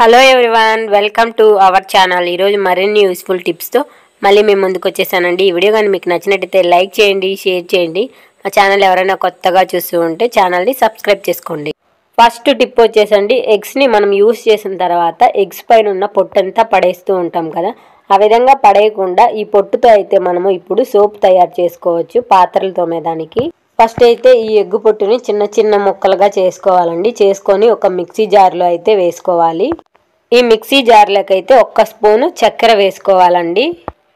hello everyone welcome to our channel ఈరోజు మరిన్ని useful టిప్స్తో మళ్ళీ మేము ముందుకు వచ్చేసానండి ఈ వీడియో కానీ మీకు నచ్చినట్టయితే లైక్ చేయండి షేర్ చేయండి మా ఛానల్ ఎవరైనా కొత్తగా చూస్తూ ఉంటే ఛానల్ని సబ్స్క్రైబ్ చేసుకోండి ఫస్ట్ టిప్ వచ్చేసండి ఎగ్స్ని మనం యూస్ చేసిన తర్వాత ఎగ్స్ పైన ఉన్న పొట్టంతా పడేస్తూ ఉంటాం కదా ఆ విధంగా పడేయకుండా ఈ పొట్టుతో అయితే మనము ఇప్పుడు సోప్ తయారు చేసుకోవచ్చు పాత్రలు తోమేదానికి ఫస్ట్ అయితే ఈ ఎగ్గు పొట్టుని చిన్న చిన్న ముక్కలుగా చేసుకోవాలండి చేసుకొని ఒక మిక్సీ జార్లో అయితే వేసుకోవాలి ఈ మిక్సీ జార్లకైతే ఒక్క స్పూను చక్కెర వేసుకోవాలండి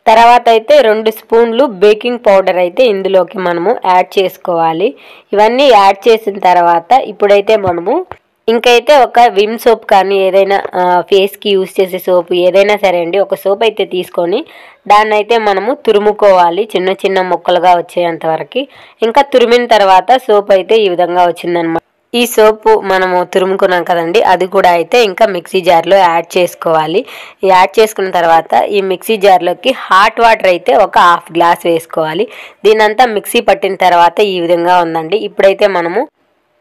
తర్వాత అయితే రెండు స్పూన్లు బేకింగ్ పౌడర్ అయితే ఇందులోకి మనము యాడ్ చేసుకోవాలి ఇవన్నీ యాడ్ చేసిన తర్వాత ఇప్పుడైతే మనము ఇంకైతే ఒక విమ్ సోప్ కానీ ఏదైనా ఫేస్కి యూస్ చేసే సోప్ ఏదైనా సరే అండి ఒక సోప్ అయితే తీసుకొని దాన్ని అయితే మనము తురుముకోవాలి చిన్న చిన్న ముక్కలుగా వచ్చేంత వరకు ఇంకా తురిమిన తర్వాత సోప్ అయితే ఈ విధంగా వచ్చిందనమాట ఈ సోపు మనము తురుముకున్నాం కదండి అది కూడా అయితే ఇంకా మిక్సీ జార్లో యాడ్ చేసుకోవాలి యాడ్ చేసుకున్న తర్వాత ఈ మిక్సీ జార్లోకి హాట్ వాటర్ అయితే ఒక హాఫ్ గ్లాస్ వేసుకోవాలి దీనంతా మిక్సీ పట్టిన తర్వాత ఈ విధంగా ఉందండి ఇప్పుడైతే మనము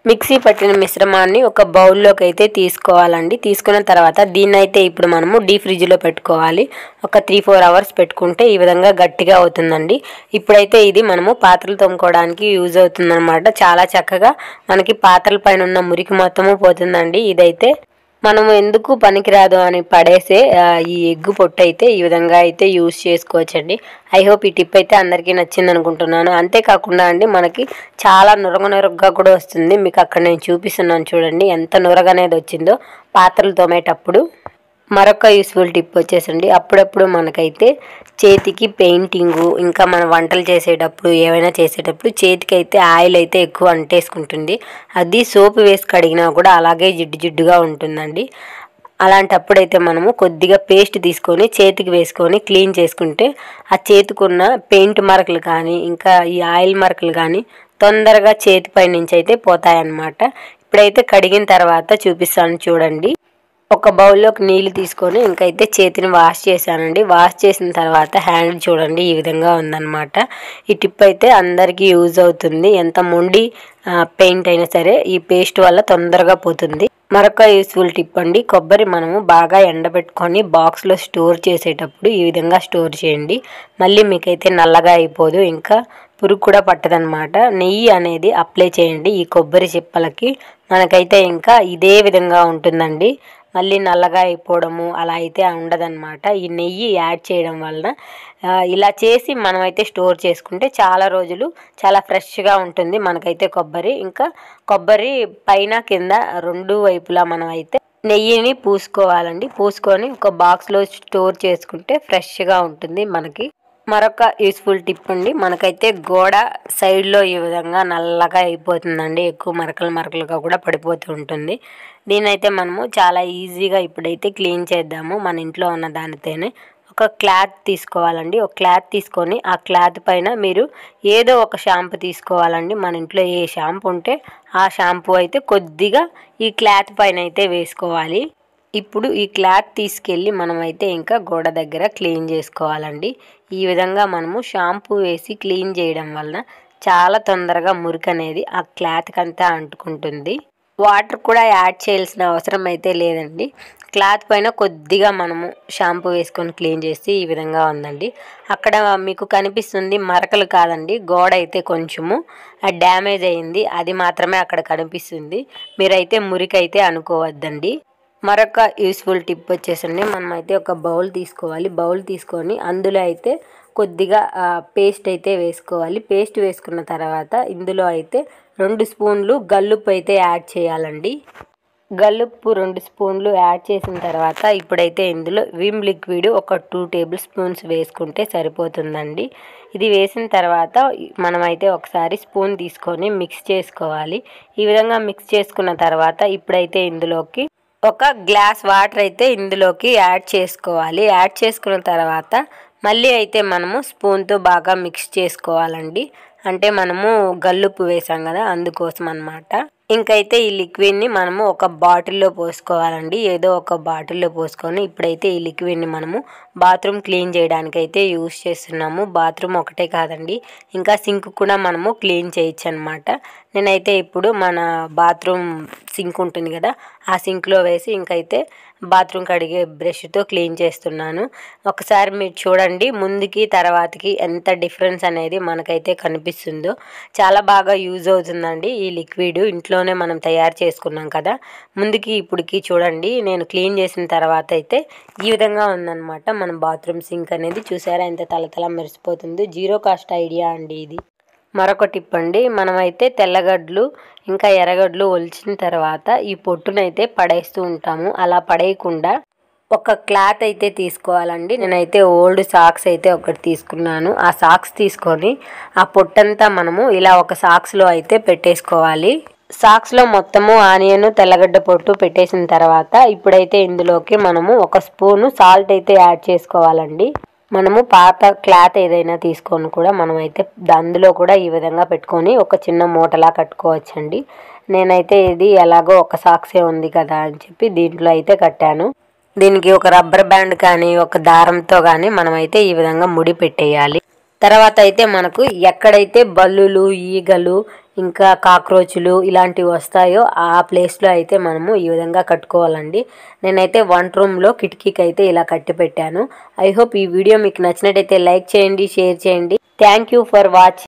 మిక్సీ పట్టిన మిశ్రమాన్ని ఒక బౌల్లోకి అయితే తీసుకోవాలండి తీసుకున్న తర్వాత దీన్ని అయితే ఇప్పుడు మనము డీ ఫ్రిడ్జ్లో పెట్టుకోవాలి ఒక త్రీ ఫోర్ అవర్స్ పెట్టుకుంటే ఈ విధంగా గట్టిగా అవుతుందండి ఇప్పుడైతే ఇది మనము పాత్రలు తోముకోవడానికి యూజ్ అవుతుందన్నమాట చాలా చక్కగా మనకి పాత్రల పైన ఉన్న మురికి మొత్తము పోతుందండి ఇదైతే మనము ఎందుకు పనికిరాదు అని పడేసే ఈ ఎగ్గు పొట్టు అయితే ఈ విధంగా అయితే యూస్ చేసుకోవచ్చండి ఐ హోప్ ఈ టిప్ అయితే అందరికీ నచ్చింది అనుకుంటున్నాను అంతేకాకుండా అండి మనకి చాలా నురగ నురగగా కూడా వస్తుంది మీకు అక్కడ నేను చూపిస్తున్నాను చూడండి ఎంత నురగ అనేది వచ్చిందో పాత్రలు తోమేటప్పుడు మరొక యూస్ఫుల్ టిప్ వచ్చేసండి అప్పుడప్పుడు మనకైతే చేతికి పెయింటింగు ఇంకా మనం వంటలు చేసేటప్పుడు ఏమైనా చేసేటప్పుడు చేతికి అయితే ఆయిల్ అయితే ఎక్కువ అంటేసుకుంటుంది అది సోప్ వేసి కడిగినా కూడా అలాగే జిడ్డు జిడ్డుగా ఉంటుందండి అలాంటప్పుడైతే మనము కొద్దిగా పేస్ట్ తీసుకొని చేతికి వేసుకొని క్లీన్ చేసుకుంటే ఆ చేతికున్న పెయింట్ మరకలు కానీ ఇంకా ఈ ఆయిల్ మరకలు కానీ తొందరగా చేతిపై నుంచి అయితే పోతాయన్నమాట ఇప్పుడైతే కడిగిన తర్వాత చూపిస్తాను చూడండి ఒక బౌల్లోకి నీళ్ళు తీసుకొని ఇంకైతే చేతిని వాష్ చేశానండి వాష్ చేసిన తర్వాత హ్యాండ్ చూడండి ఈ విధంగా ఉందన్నమాట ఈ టిప్ అయితే అందరికీ యూజ్ అవుతుంది ఎంత మొండి పెయింట్ అయినా సరే ఈ పేస్ట్ వల్ల తొందరగా పోతుంది మరొక యూస్ఫుల్ టిప్ అండి కొబ్బరి మనము బాగా ఎండబెట్టుకొని బాక్స్లో స్టోర్ చేసేటప్పుడు ఈ విధంగా స్టోర్ చేయండి మళ్ళీ మీకైతే నల్లగా అయిపోదు ఇంకా పురుగు కూడా పట్టదనమాట నెయ్యి అనేది అప్లై చేయండి ఈ కొబ్బరి చిప్పలకి మనకైతే ఇంకా ఇదే విధంగా ఉంటుందండి మళ్ళీ నల్లగా అయిపోవడము అలా అయితే ఉండదన్నమాట ఈ నెయ్యి యాడ్ చేయడం వలన ఇలా చేసి మనమైతే స్టోర్ చేసుకుంటే చాలా రోజులు చాలా ఫ్రెష్గా ఉంటుంది మనకైతే కొబ్బరి ఇంకా కొబ్బరి పైన కింద రెండు వైపులా మనం అయితే నెయ్యిని పూసుకోవాలండి పూసుకొని ఒక బాక్స్లో స్టోర్ చేసుకుంటే ఫ్రెష్గా ఉంటుంది మనకి మరొక యూస్ఫుల్ టిప్ అండి మనకైతే గోడ సైడ్లో ఈ విధంగా నల్లగా అయిపోతుందండి ఎక్కువ మరకలు మరకలుగా కూడా పడిపోతూ ఉంటుంది దీనైతే మనము చాలా ఈజీగా ఇప్పుడైతే క్లీన్ చేద్దాము మన ఇంట్లో ఉన్న దానితోనే ఒక క్లాత్ తీసుకోవాలండి ఒక క్లాత్ తీసుకొని ఆ క్లాత్ పైన మీరు ఏదో ఒక షాంపూ తీసుకోవాలండి మన ఇంట్లో ఏ షాంపూ ఉంటే ఆ షాంపూ అయితే కొద్దిగా ఈ క్లాత్ పైన అయితే వేసుకోవాలి ఇప్పుడు ఈ క్లాత్ తీసుకెళ్ళి మనమైతే ఇంకా గోడ దగ్గర క్లీన్ చేసుకోవాలండి ఈ విధంగా మనము షాంపూ వేసి క్లీన్ చేయడం వలన చాలా తొందరగా మురికి అనేది ఆ క్లాత్కి అంతా అంటుకుంటుంది వాటర్ కూడా యాడ్ చేయాల్సిన అవసరం అయితే లేదండి క్లాత్ పైన కొద్దిగా మనము షాంపూ వేసుకొని క్లీన్ చేసి ఈ విధంగా ఉందండి అక్కడ మీకు కనిపిస్తుంది మరకలు కాదండి గోడ అయితే కొంచెము డ్యామేజ్ అయింది అది మాత్రమే అక్కడ కనిపిస్తుంది మీరైతే మురికి అయితే అనుకోవద్దండి మరొక యూస్ఫుల్ టిప్ వచ్చేసండి మనం అయితే ఒక బౌల్ తీసుకోవాలి బౌల్ తీసుకొని అందులో అయితే కొద్దిగా పేస్ట్ అయితే వేసుకోవాలి పేస్ట్ వేసుకున్న తర్వాత ఇందులో అయితే రెండు స్పూన్లు గల్లుప్పు అయితే యాడ్ చేయాలండి గల్లుప్పు రెండు స్పూన్లు యాడ్ చేసిన తర్వాత ఇప్పుడైతే ఇందులో విమ్ లిక్విడ్ ఒక టూ టేబుల్ స్పూన్స్ వేసుకుంటే సరిపోతుందండి ఇది వేసిన తర్వాత మనమైతే ఒకసారి స్పూన్ తీసుకొని మిక్స్ చేసుకోవాలి ఈ విధంగా మిక్స్ చేసుకున్న తర్వాత ఇప్పుడైతే ఇందులోకి ఒక గ్లాస్ వాటర్ అయితే ఇందులోకి యాడ్ చేసుకోవాలి యాడ్ చేసుకున్న తర్వాత మళ్ళీ అయితే మనము స్పూన్తో బాగా మిక్స్ చేసుకోవాలండి అంటే మనము గల్లుపు వేసాం కదా అందుకోసం అనమాట ఇంకైతే ఈ లిక్విడ్ని మనము ఒక బాటిల్లో పోసుకోవాలండి ఏదో ఒక బాటిల్లో పోసుకొని ఇప్పుడైతే ఈ లిక్విడ్ని మనము బాత్రూమ్ క్లీన్ చేయడానికి అయితే యూస్ చేస్తున్నాము బాత్రూమ్ ఒకటే కాదండి ఇంకా సింక్ కూడా మనము క్లీన్ చేయొచ్చు అనమాట నేనైతే ఇప్పుడు మన బాత్రూమ్ సింక్ ఉంటుంది కదా ఆ సింక్లో వేసి ఇంకైతే బాత్రూమ్ కడిగే బ్రష్తో క్లీన్ చేస్తున్నాను ఒకసారి మీరు చూడండి ముందుకి తర్వాతకి ఎంత డిఫరెన్స్ అనేది మనకైతే కనిపిస్తుందో చాలా బాగా యూజ్ అవుతుందండి ఈ లిక్విడ్ ఇంట్లోనే మనం తయారు చేసుకున్నాం కదా ముందుకి ఇప్పుడుకి చూడండి నేను క్లీన్ చేసిన తర్వాత అయితే ఈ విధంగా ఉందన్నమాట మన బాత్రూమ్ సింక్ అనేది చూసారా ఎంత తలతల మెరిసిపోతుందో జీరో కాస్ట్ ఐడియా అండి ఇది మరొక టిప్ అండి మనమైతే తెల్లగడ్డలు ఇంకా ఎర్రగడ్డలు ఒలిచిన తర్వాత ఈ పొట్టునైతే పడేస్తూ ఉంటాము అలా పడేయకుండా ఒక క్లాత్ అయితే తీసుకోవాలండి నేనైతే ఓల్డ్ సాక్స్ అయితే ఒకటి తీసుకున్నాను ఆ సాక్స్ తీసుకొని ఆ పొట్టంతా మనము ఇలా ఒక సాక్స్లో అయితే పెట్టేసుకోవాలి సాక్స్లో మొత్తము ఆనియన్ తెల్లగడ్డ పొట్టు పెట్టేసిన తర్వాత ఇప్పుడైతే ఇందులోకి మనము ఒక స్పూను సాల్ట్ అయితే యాడ్ చేసుకోవాలండి మనము పాత క్లాత్ ఏదైనా తీసుకొని కూడా మనమైతే అందులో కూడా ఈ విధంగా పెట్టుకొని ఒక చిన్న మూటలా కట్టుకోవచ్చండి నేనైతే ఇది ఎలాగో ఒక సాక్సే ఉంది కదా అని చెప్పి దీంట్లో అయితే కట్టాను దీనికి ఒక రబ్బర్ బ్యాండ్ కానీ ఒక దారంతో కానీ మనమైతే ఈ విధంగా ముడి పెట్టేయాలి తర్వాత అయితే మనకు ఎక్కడైతే బల్లులు ఈగలు ఇంకా కాక్రోచ్లు ఇలాంటివి వస్తాయో ఆ ప్లేస్లో అయితే మనము ఈ విధంగా కట్టుకోవాలండి నేనైతే వన్ రూమ్లో కిటికీకి అయితే ఇలా కట్టి పెట్టాను ఐ హోప్ ఈ వీడియో మీకు నచ్చినట్టయితే లైక్ చేయండి షేర్ చేయండి థ్యాంక్ ఫర్ వాచింగ్